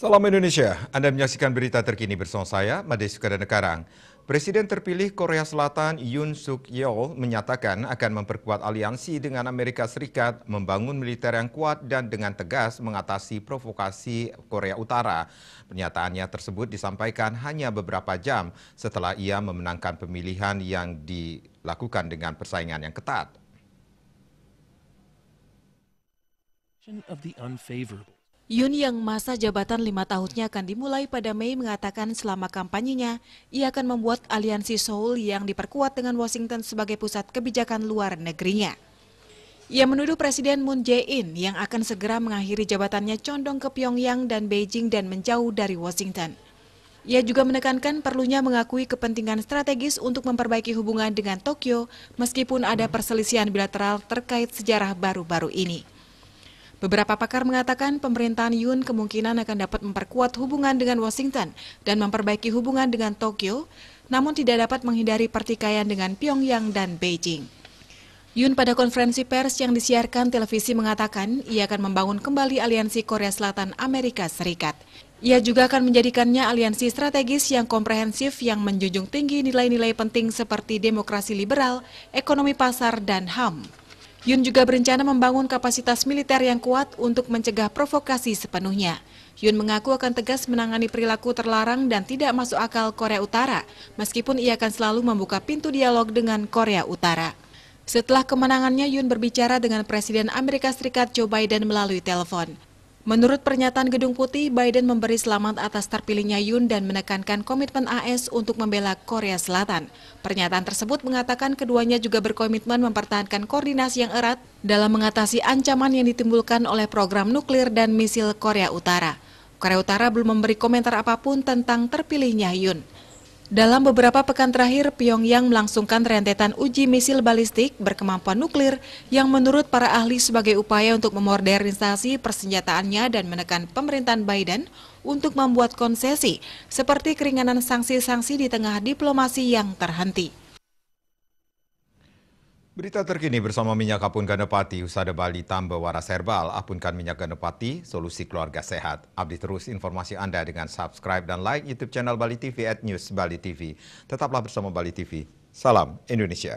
Salam Indonesia, Anda menyaksikan berita terkini bersama saya, Made Karang. Presiden terpilih Korea Selatan Yoon Suk Yeol menyatakan akan memperkuat aliansi dengan Amerika Serikat, membangun militer yang kuat dan dengan tegas mengatasi provokasi Korea Utara. Pernyataannya tersebut disampaikan hanya beberapa jam setelah ia memenangkan pemilihan yang dilakukan dengan persaingan yang ketat. of the unfavorable Yun yang masa jabatan lima tahunnya akan dimulai pada Mei mengatakan selama kampanyenya, ia akan membuat aliansi Seoul yang diperkuat dengan Washington sebagai pusat kebijakan luar negerinya. Ia menuduh Presiden Moon Jae-in yang akan segera mengakhiri jabatannya condong ke Pyongyang dan Beijing dan menjauh dari Washington. Ia juga menekankan perlunya mengakui kepentingan strategis untuk memperbaiki hubungan dengan Tokyo meskipun ada perselisihan bilateral terkait sejarah baru-baru ini. Beberapa pakar mengatakan pemerintahan Yun kemungkinan akan dapat memperkuat hubungan dengan Washington dan memperbaiki hubungan dengan Tokyo, namun tidak dapat menghindari pertikaian dengan Pyongyang dan Beijing. Yun pada konferensi pers yang disiarkan televisi mengatakan ia akan membangun kembali aliansi Korea Selatan Amerika Serikat. Ia juga akan menjadikannya aliansi strategis yang komprehensif yang menjunjung tinggi nilai-nilai penting seperti demokrasi liberal, ekonomi pasar, dan HAM. Yun juga berencana membangun kapasitas militer yang kuat untuk mencegah provokasi sepenuhnya. Yun mengaku akan tegas menangani perilaku terlarang dan tidak masuk akal Korea Utara, meskipun ia akan selalu membuka pintu dialog dengan Korea Utara. Setelah kemenangannya, Yun berbicara dengan Presiden Amerika Serikat Joe Biden melalui telepon. Menurut pernyataan Gedung Putih, Biden memberi selamat atas terpilihnya Yun dan menekankan komitmen AS untuk membela Korea Selatan. Pernyataan tersebut mengatakan keduanya juga berkomitmen mempertahankan koordinasi yang erat dalam mengatasi ancaman yang ditimbulkan oleh program nuklir dan misil Korea Utara. Korea Utara belum memberi komentar apapun tentang terpilihnya Yun. Dalam beberapa pekan terakhir, Pyongyang melangsungkan rentetan uji misil balistik berkemampuan nuklir yang menurut para ahli sebagai upaya untuk memodernisasi persenjataannya dan menekan pemerintahan Biden untuk membuat konsesi seperti keringanan sanksi-sanksi di tengah diplomasi yang terhenti. Berita terkini bersama Minyak Apun Ganepati, Usada Bali tambah waras herbal, apunkan minyak Ganepati, solusi keluarga sehat. Update terus informasi Anda dengan subscribe dan like YouTube channel Bali TV at News Bali TV. Tetaplah bersama Bali TV. Salam Indonesia.